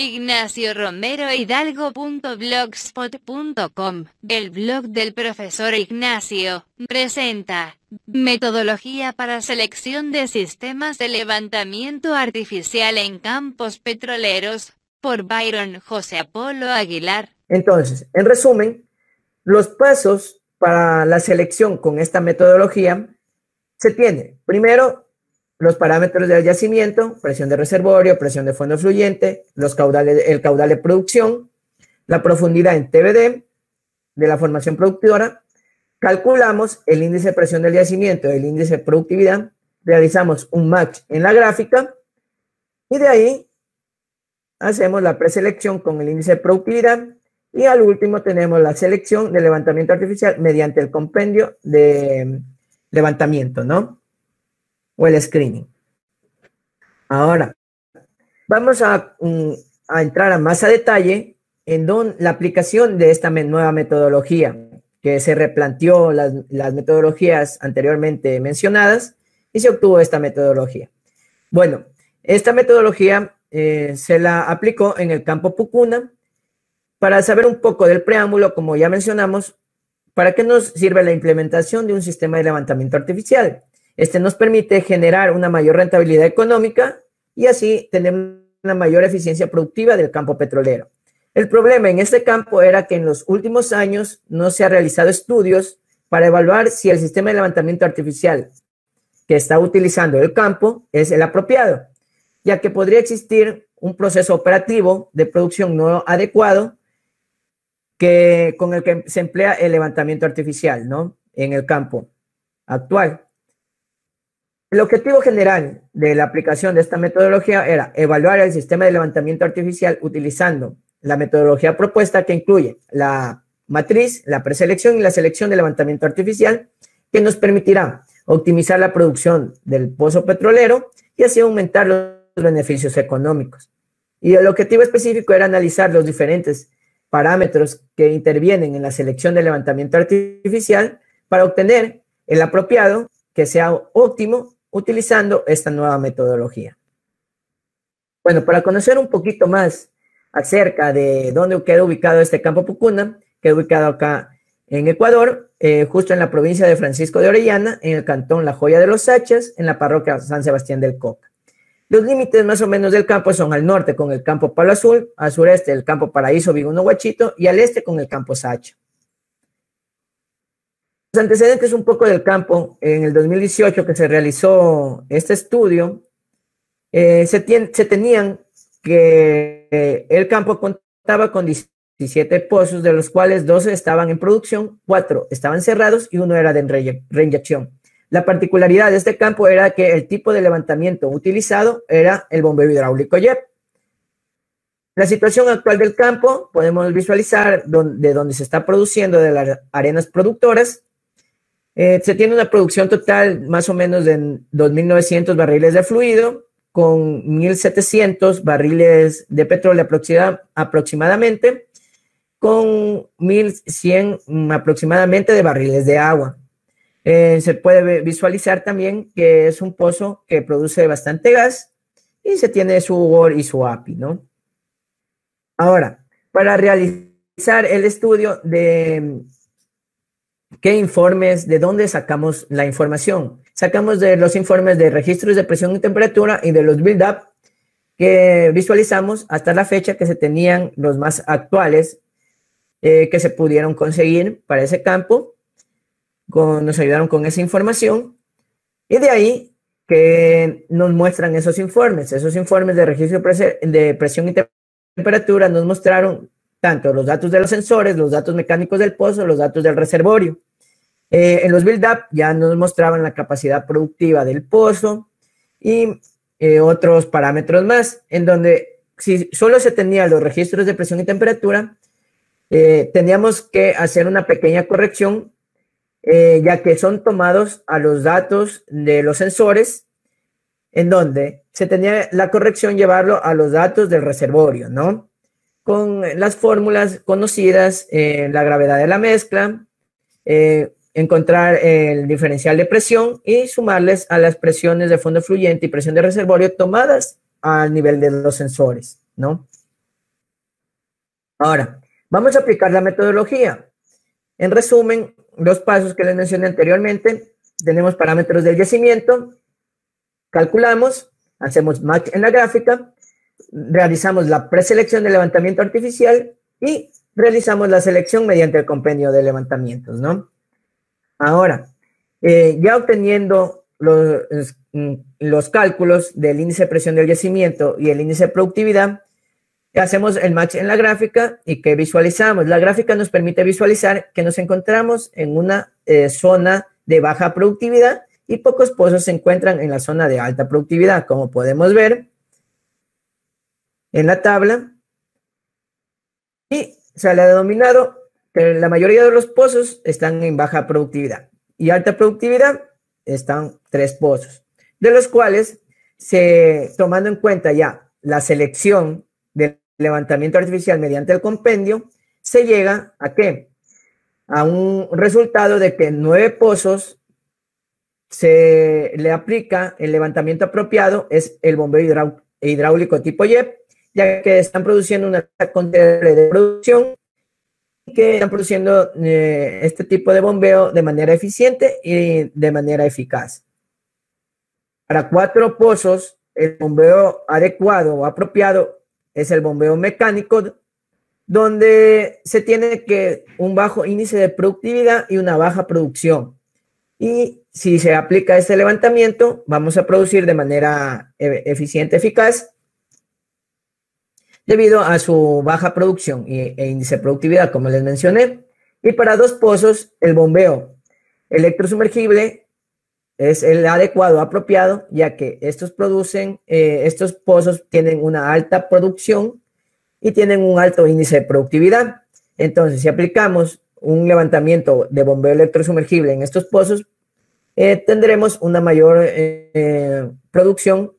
Ignacio Romero Hidalgo.blogspot.com, el blog del profesor Ignacio, presenta Metodología para selección de sistemas de levantamiento artificial en campos petroleros, por Byron José Apolo Aguilar. Entonces, en resumen, los pasos para la selección con esta metodología se tienen. primero, los parámetros del yacimiento, presión de reservorio, presión de fondo fluyente, los caudales, el caudal de producción, la profundidad en TBD de la formación productora, calculamos el índice de presión del yacimiento, el índice de productividad, realizamos un match en la gráfica y de ahí hacemos la preselección con el índice de productividad y al último tenemos la selección de levantamiento artificial mediante el compendio de levantamiento, ¿no? o el screening. Ahora, vamos mm, a, entrar a más a detalle en don, la aplicación de esta nueva metodología que se replanteó las, metodologías anteriormente mencionadas y se obtuvo esta metodología. Bueno, esta metodología eh, se la aplicó en el campo Pucuna para saber un poco del preámbulo, como ya mencionamos, para qué nos sirve la implementación de un sistema de levantamiento artificial. Este nos permite generar una mayor rentabilidad económica y así tener una mayor eficiencia productiva del campo petrolero. El problema en este campo era que en los últimos años no se han realizado estudios para evaluar si el sistema de levantamiento artificial que está utilizando el campo es el apropiado, ya que podría existir un proceso operativo de producción no adecuado que, con el que se emplea el levantamiento artificial ¿no? en el campo actual. El objetivo general de la aplicación de esta metodología era evaluar el sistema de levantamiento artificial utilizando la metodología propuesta que incluye la matriz, la preselección y la selección de levantamiento artificial, que nos permitirá optimizar la producción del pozo petrolero y así aumentar los beneficios económicos. Y el objetivo específico era analizar los diferentes parámetros que intervienen en la selección de levantamiento artificial para obtener el apropiado que sea óptimo utilizando esta nueva metodología. Bueno, para conocer un poquito más acerca de dónde queda ubicado este campo Pucuna, queda ubicado acá en Ecuador, eh, justo en la provincia de Francisco de Orellana, en el cantón La Joya de los Sachas, en la parroquia San Sebastián del Coca. Los límites más o menos del campo son al norte con el campo Palo Azul, al sureste el campo Paraíso Viguno Huachito y al este con el campo Sacha. Los antecedentes un poco del campo, en el 2018 que se realizó este estudio, eh, se, se, tenían que eh, el campo contaba con 17 pozos, de los cuales 12 estaban en producción, 4 estaban cerrados y uno era de reinyección. La particularidad de este campo era que el tipo de levantamiento utilizado era el bombeo hidráulico JEP. La situación actual del campo podemos visualizar de donde se está produciendo de las arenas productoras eh, se tiene una producción total más o menos de 2.900 barriles de fluido con 1.700 barriles de petróleo aproximadamente, con 1.100 aproximadamente de barriles de agua. Eh, se puede visualizar también que es un pozo que produce bastante gas y se tiene su UOR y su API, ¿no? Ahora, para realizar el estudio de ¿Qué informes? ¿De dónde sacamos la información? Sacamos de los informes de registros de presión y temperatura y de los build-up que visualizamos hasta la fecha que se tenían los más actuales eh, que se pudieron conseguir para ese campo. nos ayudaron con esa información y de ahí que nos muestran esos informes. Esos informes de registro de presión y temperatura nos mostraron tanto los datos de los sensores, los datos mecánicos del pozo, los datos del reservorio. Eh, en los build-up ya nos mostraban la capacidad productiva del pozo y eh, otros parámetros más, en donde si solo se tenían los registros de presión y temperatura, eh, teníamos que hacer una pequeña corrección, ya que son tomados a los datos de los sensores, en donde se tenía la corrección llevarlo a los datos del reservorio, ¿no? con eh, las fórmulas conocidas, eh, la gravedad de la mezcla, eh, encontrar el diferencial de presión y sumarles a las presiones de fondo fluyente y presión de reservorio tomadas al nivel de los sensores, ¿no? Ahora, vamos a aplicar la metodología. En resumen, los pasos que les mencioné anteriormente, tenemos parámetros del yacimiento, calculamos, hacemos match en la gráfica, realizamos la preselección de levantamiento artificial y realizamos la selección mediante el compendio de levantamientos, ¿no? Ahora, eh, ya obteniendo mm, los, cálculos del índice de presión del yacimiento y el índice de productividad, hacemos el match en la gráfica y que visualizamos. La gráfica nos permite visualizar que nos encontramos en una eh, zona de baja productividad y pocos pozos se encuentran en la zona de alta productividad. Como podemos ver, en la tabla y se le ha denominado que la mayoría de los pozos están en baja productividad y alta productividad están tres pozos, de los cuales, se, tomando en cuenta ya la selección del levantamiento artificial mediante el compendio, se llega a qué? A un resultado de que nueve pozos se le aplica el levantamiento apropiado, es el bombeo hidráulico tipo YEP, ya que están produciendo una considerable de producción que están produciendo eh, este tipo de bombeo de manera eficiente y de manera eficaz. Para cuatro pozos, el bombeo adecuado o apropiado es el bombeo mecánico, donde se tiene que un bajo índice de productividad y una baja producción. Y si se aplica este levantamiento, vamos a producir de manera eh, eficiente, eficaz debido a su baja producción e índice de productividad, como les mencioné. Y para dos pozos, el bombeo electrosumergible es el adecuado, apropiado, ya que estos producen, eh, estos pozos tienen una alta producción y tienen un alto índice de productividad. Entonces, si aplicamos un levantamiento de bombeo electrosumergible en estos pozos, eh, tendremos una mayor eh, producción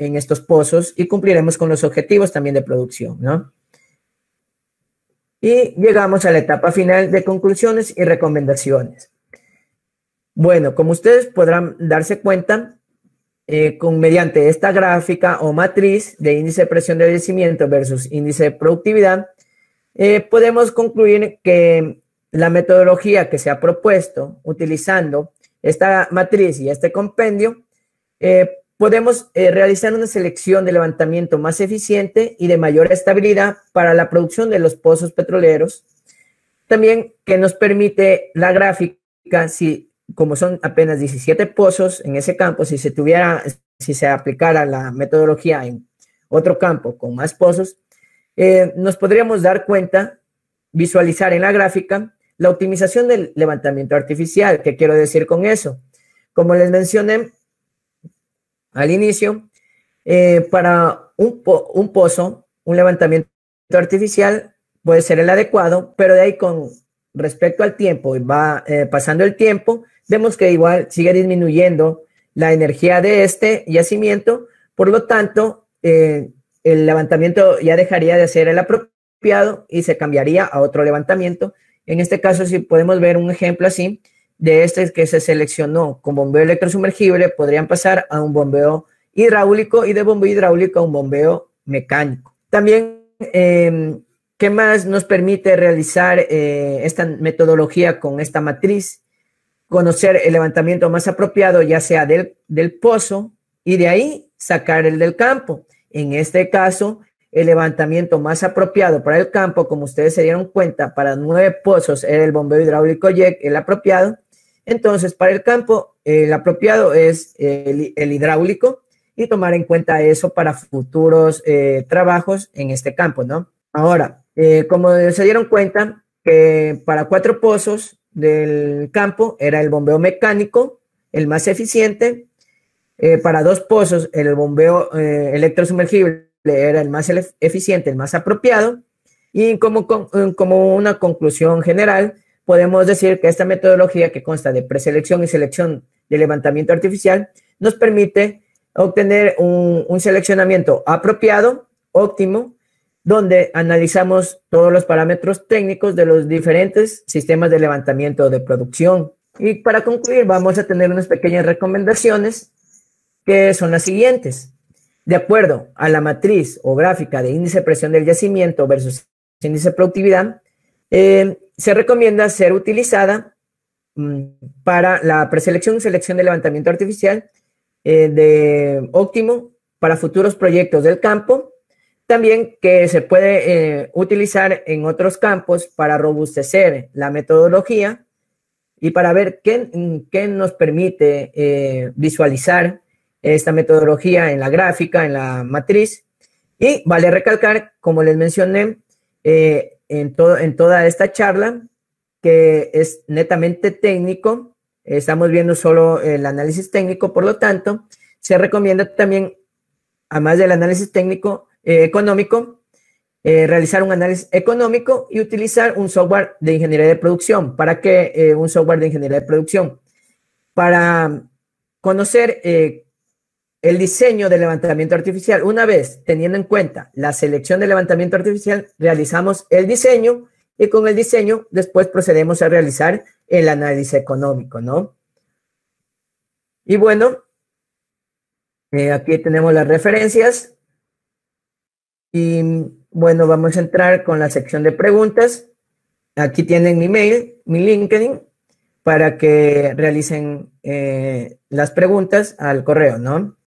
en estos pozos y cumpliremos con los objetivos también de producción, ¿no? Y llegamos a la etapa final de conclusiones y recomendaciones. Bueno, como ustedes podrán darse cuenta, eh, con, mediante esta gráfica o matriz de índice de presión de crecimiento versus índice de productividad, eh, podemos concluir que la metodología que se ha propuesto utilizando esta matriz y este compendio eh, podemos eh, realizar una selección de levantamiento más eficiente y de mayor estabilidad para la producción de los pozos petroleros. También que nos permite la gráfica, si como son apenas 17 pozos en ese campo, si se tuviera, si se aplicara la metodología en otro campo con más pozos, eh, nos podríamos dar cuenta, visualizar en la gráfica la optimización del levantamiento artificial. ¿Qué quiero decir con eso? Como les mencioné, al inicio, eh, para un, pozo, un levantamiento artificial puede ser el adecuado, pero de ahí con respecto al tiempo va eh, pasando el tiempo, vemos que igual sigue disminuyendo la energía de este yacimiento, por lo tanto, eh, el levantamiento ya dejaría de ser el apropiado y se cambiaría a otro levantamiento. En este caso, si podemos ver un ejemplo así, de este que se seleccionó con bombeo electrosumergible podrían pasar a un bombeo hidráulico y de bombeo hidráulico a un bombeo mecánico. También, em, ¿qué más nos permite realizar eh, esta metodología con esta matriz? Conocer el levantamiento más apropiado, ya sea del, del pozo y de ahí sacar el del campo. En este caso, el levantamiento más apropiado para el campo, como ustedes se dieron cuenta, para nueve pozos era el bombeo hidráulico JEC el apropiado entonces, para el campo, el apropiado es el, hidráulico y tomar en cuenta eso para futuros eh, trabajos en este campo, ¿no? Ahora, eh, como se dieron cuenta, que para cuatro pozos del campo era el bombeo mecánico, el más eficiente. Eh, para dos pozos, el bombeo electrosumergible era el más eficiente, el más apropiado. Y como una conclusión general, podemos decir que esta metodología que consta de preselección y selección de levantamiento artificial nos permite obtener un, seleccionamiento apropiado, óptimo, donde analizamos todos los parámetros técnicos de los diferentes sistemas de levantamiento de producción. Y para concluir, vamos a tener unas pequeñas recomendaciones que son las siguientes. De acuerdo a la matriz o gráfica de índice de presión del yacimiento versus índice de productividad, eh, se recomienda ser utilizada mm, para la preselección y selección de levantamiento artificial eh, de óptimo para futuros proyectos del campo. También que se puede eh, utilizar en otros campos para robustecer la metodología y para ver qué, mm, nos permite eh, visualizar esta metodología en la gráfica, en la matriz. Y vale recalcar, como les mencioné, en, en toda esta charla, que es netamente técnico. Estamos viendo solo el análisis técnico, por lo tanto, se recomienda también, además del análisis técnico eh, económico, eh, realizar un análisis económico y utilizar un software de ingeniería de producción. ¿Para qué eh, un software de ingeniería de producción? Para conocer el diseño del levantamiento artificial. Una vez teniendo en cuenta la selección del levantamiento artificial, realizamos el diseño y con el diseño después procedemos a realizar el análisis económico, ¿no? Y bueno, eh, aquí tenemos las referencias. Y bueno, vamos a entrar con la sección de preguntas. Aquí tienen mi mail, mi LinkedIn, para que realicen eh, las preguntas al correo, ¿no?